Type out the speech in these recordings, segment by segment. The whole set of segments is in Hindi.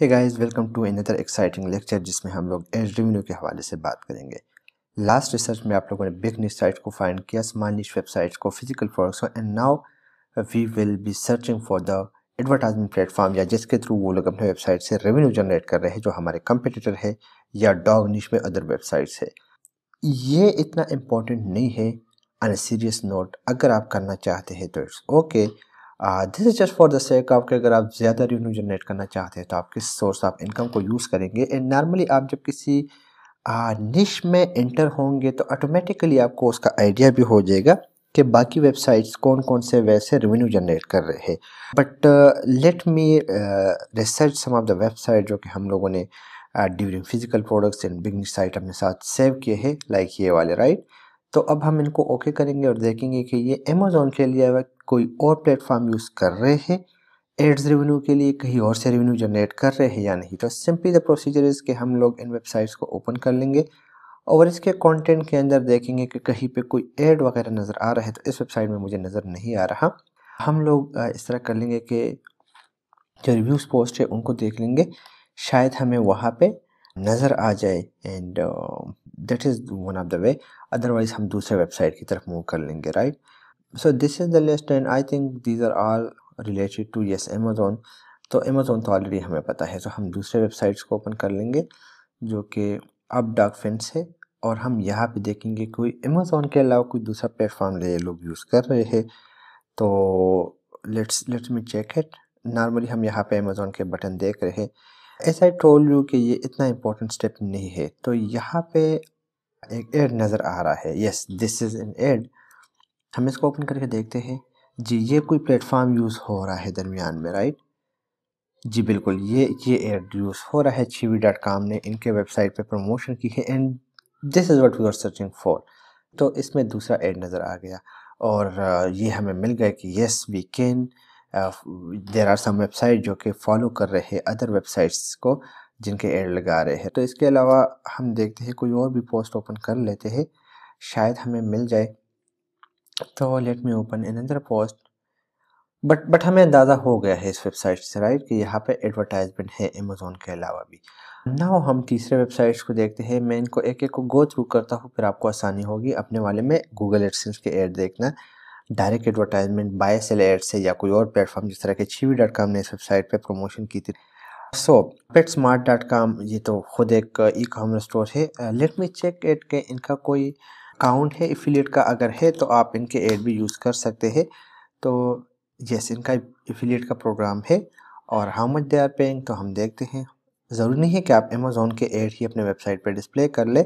Hey guys welcome to another exciting lecture जिसमें हम लोग एज रिव्यू के हवाले से बात करेंगे लास्ट रिसर्च में आप लोगों ने बिग न्यूज साइट को फाइंड किया स्मानिश वेबसाइट्स को फिजिकल प्रोडक्ट्स को and now we will be searching for the advertisement platform या जिसके थ्रू वो लोग अपने वेबसाइट से रेवेन्यू जनरेट कर रहे हैं जो हमारे कंपटीटर है या डॉग निश में अदर वेबसाइट्स है ये इतना इम्पोर्टेंट नहीं है अन सीरियस नोट अगर आप करना चाहते हैं तो it's okay okay, this is just for the sake आपके अगर आप ज़्यादा रेवेन्यू जनरेट करना चाहते हैं तो आप किस सोर्स ऑफ इनकम को यूज़ करेंगे एंड नॉर्मली आप जब किसी निश में इंटर होंगे तो ऑटोमेटिकली आपको उसका आइडिया भी हो जाएगा कि बाकी वेबसाइट्स कौन कौन से वैसे रेवेन्यू जनरेट कर रहे हैं but let me research some of the website जो कि हम लोगों ने during physical products and beginning site अपने साथ सेव किए हैं लाइक ये वाले राइट right? तो अब हम इनको ओके करेंगे और देखेंगे कि ये अमेज़ोन के लिए कोई और प्लेटफॉर्म यूज़ कर रहे हैं एड्स रेवेन्यू के लिए कहीं और से रेवेन्यू जनरेट कर रहे हैं या नहीं तो सिंपली द प्रोसीजर इज़ कि हम लोग इन वेबसाइट्स को ओपन कर लेंगे और इसके कंटेंट के अंदर देखेंगे कि कहीं पे कोई एड वगैरह नज़र आ रहा है तो इस वेबसाइट में मुझे नज़र नहीं आ रहा हम लोग इस तरह कर लेंगे कि जो रिव्यूज़ पोस्ट है उनको देख लेंगे शायद हमें वहाँ पर नज़र आ जाए and that is one of the way otherwise हम दूसरे वेबसाइट की तरफ मूव कर लेंगे right so this is the list and I think these are all related to yes Amazon तो अमेज़ोन तो ऑलरेडी हमें पता है तो हम दूसरे वेबसाइट्स को ओपन कर लेंगे जो कि अब डाक फेंस है और हम यहाँ पे देखेंगे कोई अमेज़ोन के अलावा कोई दूसरा प्लेटफॉर्म ले लोग यूज़ कर रहे हैं तो let's let's me check it normally हम यहाँ पे अमेज़ोन के बटन देख रहे हैं एस आई टोल यू कि ये इतना इम्पोर्टेंट स्टेप नहीं है तो यहाँ पे एक एड नज़र आ रहा है yes this is an ad हम इसको ओपन करके देखते हैं जी ये कोई प्लेटफॉर्म यूज़ हो रहा है दरमियान में राइट जी बिल्कुल ये ये एड यूज़ हो रहा है छीवी डॉट कॉम ने इनके वेबसाइट पे प्रमोशन की है and this is what we are searching for तो इसमें दूसरा एड नज़र आ गया और ये हमें मिल गया कि yes we can there are some website जो कि फॉलो कर रहे हैं अदर वेबसाइट्स को जिनके एड लगा रहे हैं तो इसके अलावा हम देखते हैं कोई और भी पोस्ट ओपन कर लेते हैं शायद हमें मिल जाए तो let me open in other post but but हमें अंदाज़ा हो गया है इस वेबसाइट से राइट कि यहाँ पे एडवर्टाइजमेंट है अमेज़ोन के अलावा भी ना हम तीसरे वेबसाइट्स को देखते हैं मैं इनको एक एक को गो थ्रू करता हूँ फिर आपको आसानी होगी अपने वाले में गूगल एडसेंस के एड देखना direct advertisement buy sell ad से या कोई और प्लेटफॉर्म जिस तरह के छीवी डॉट कॉम ने इस वेबसाइट पर प्रमोशन की थी so pet smart dot com ये तो खुद एक ई कॉमर्स स्टोर है लेट मी चेक एट के इनका कोई अकाउंट है एफिलिएट का अगर है तो आप इनके एड भी यूज़ कर सकते हैं तो जैसे इनका एफिलिएट का प्रोग्राम है और how much they are paying तो हम देखते हैं ज़रूरी नहीं है कि आप अमेज़ोन के एड ही अपने वेबसाइट पर डिस्प्ले कर ले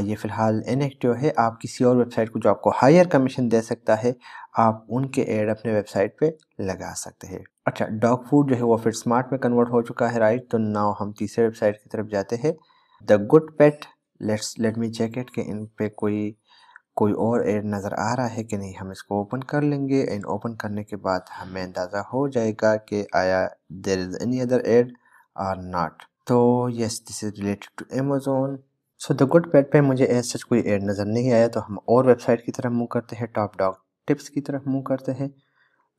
ये फ़िलहाल इनएक्टिव है आप किसी और वेबसाइट को जो आपको हायर कमीशन दे सकता है आप उनके एड अपने वेबसाइट पे लगा सकते हैं अच्छा डॉग फूड जो है वो फिर स्मार्ट में कन्वर्ट हो चुका है राइट तो नाउ हम तीसरे वेबसाइट की तरफ जाते हैं the good pet let's let me check it कि इन पे कोई कोई और एड नज़र आ रहा है कि नहीं हम इसको ओपन कर लेंगे एंड ओपन करने के बाद हमें अंदाज़ा हो जाएगा कि आया there is any other ad are not तो yes this is related to Amazon so the good pet पे मुझे एज सच कोई एड नज़र नहीं आया तो हम और वेबसाइट की तरफ मूव करते हैं टॉप डॉग टिप्स की तरफ मूव करते हैं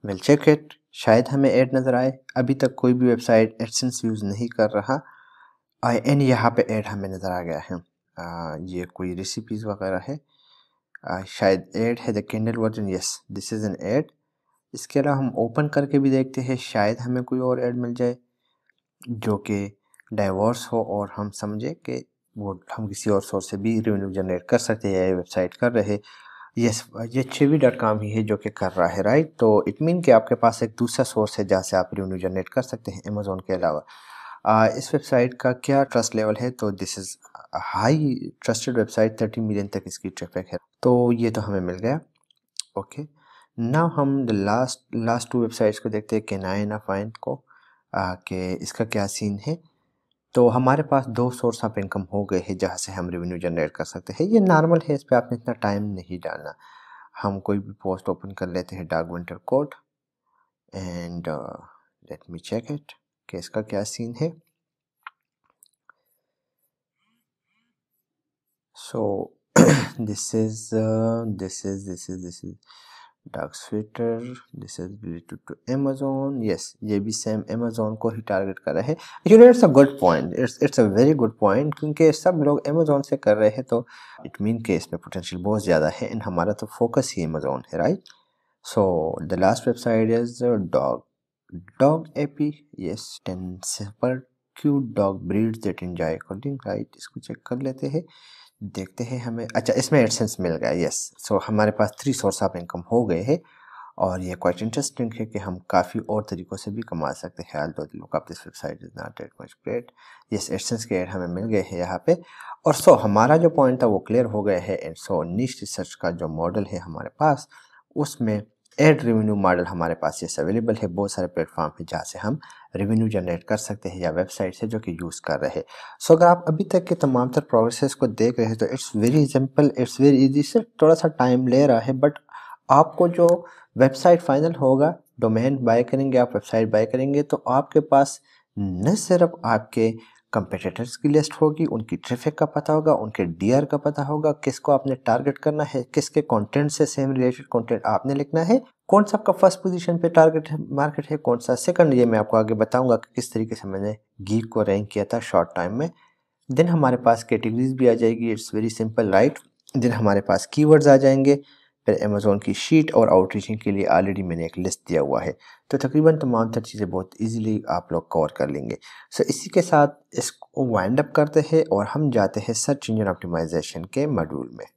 विल चेक इट शायद हमें ऐड नज़र आए अभी तक कोई भी वेबसाइट एडसेंस यूज़ नहीं कर रहा आई एन यहाँ पे ऐड हमें नज़र आ गया है आ, ये कोई रेसिपीज़ वगैरह है आ, शायद ऐड है the Kindle version yes this is an ad इसके अलावा हम ओपन करके भी देखते हैं शायद हमें कोई और ऐड मिल जाए जो कि डाइवोर्स हो और हम समझें कि वो हम किसी और सोर्स से भी रेवेन्यू जनरेट कर सकते हैं वेबसाइट कर रहे यस ये छवी डॉट काम ही है जो कि कर रहा है राइट तो इट मीन कि आपके पास एक दूसरा सोर्स है जहाँ से आप रेवेन्यू जनरेट कर सकते हैं अमेज़ोन के अलावा आ, इस वेबसाइट का क्या ट्रस्ट लेवल है तो this is high trusted website thirty million तक इसकी ट्रैफिक है तो ये तो हमें मिल गया ओके ना हम the last last two websites को देखते हैं के नाइन फाइन को कि इसका क्या सीन है तो हमारे पास दो सोर्स ऑफ इनकम हो गए हैं जहाँ से हम रेवेन्यू जनरेट कर सकते हैं ये नॉर्मल है इस पर आपने इतना टाइम नहीं डालना हम कोई भी पोस्ट ओपन कर लेते हैं dark winter code and let me check it कि इसका क्या सीन है so this is this is this is this is dark sweater this is related to Amazon yes ये भी सेम अमेजोन को ही टारगेट कर रहे हैं it's a good point it's it's a very good point क्योंकि सब लोग अमेजोन से कर रहे हैं तो इट मीन के इसमें पोटेंशियल बहुत ज़्यादा है एंड हमारा तो फोकस ही अमेजोन है right so the last website is dog dog AP yes ten पर cute dog breeds that enjoy according right इसको चेक कर लेते हैं देखते हैं हमें अच्छा इसमें एडसेंस मिल गया यस सो हमारे पास थ्री सोर्स ऑफ इनकम हो गए हैं और ये क्वाइट इंटरेस्टिंग है कि हम काफ़ी और तरीक़ों से भी कमा सकते हैं all look of this website is not at much great yes AdSense के एड हमें मिल गए हैं यहाँ पे और सो so, हमारा जो पॉइंट था वो क्लियर हो गया है एंड सो निश रिसर्च का जो मॉडल है हमारे पास उसमें एड रेवेन्यू मॉडल हमारे पास ये अवेलेबल है बहुत सारे प्लेटफॉर्म है जहाँ से हम रेवेन्यू जनरेट कर सकते हैं या वेबसाइट से जो कि यूज़ कर रहे हैं सो so, अगर आप अभी तक के तमाम तर प्रोसेस को देख रहे हैं तो it's very simple it's very easy सिर्फ थोड़ा सा टाइम ले रहा है बट आपको जो वेबसाइट फाइनल होगा डोमेन बाय करेंगे आप वेबसाइट बाय करेंगे तो आपके पास न सिर्फ आपके कंपेटिटर्स की लिस्ट होगी उनकी ट्रैफिक का पता होगा उनके डीआर का पता होगा किसको आपने टारगेट करना है किसके कंटेंट से सेम रिलेटेड कंटेंट आपने लिखना है कौन सा आपका फर्स्ट पोजीशन पे टारगेट मार्केट है कौन सा सेकंड ये मैं आपको आगे बताऊंगा कि किस तरीके से मैंने गीर को रैंक किया था शॉर्ट टाइम में देन हमारे पास कैटेगरीज भी आ जाएगी it's very simple right then हमारे पास की आ जाएंगे फिर अमेज़ोन की शीट और आउटरीचिंग के लिए ऑलरेडी मैंने एक लिस्ट दिया हुआ है तो तकरीबन तमाम तर चीज़ें बहुत इजीली आप लोग कवर कर लेंगे सो so, इसी के साथ इसको वाइंड अप करते हैं और हम जाते हैं सर्च इंजन ऑप्टिमाइजेशन के मॉड्यूल में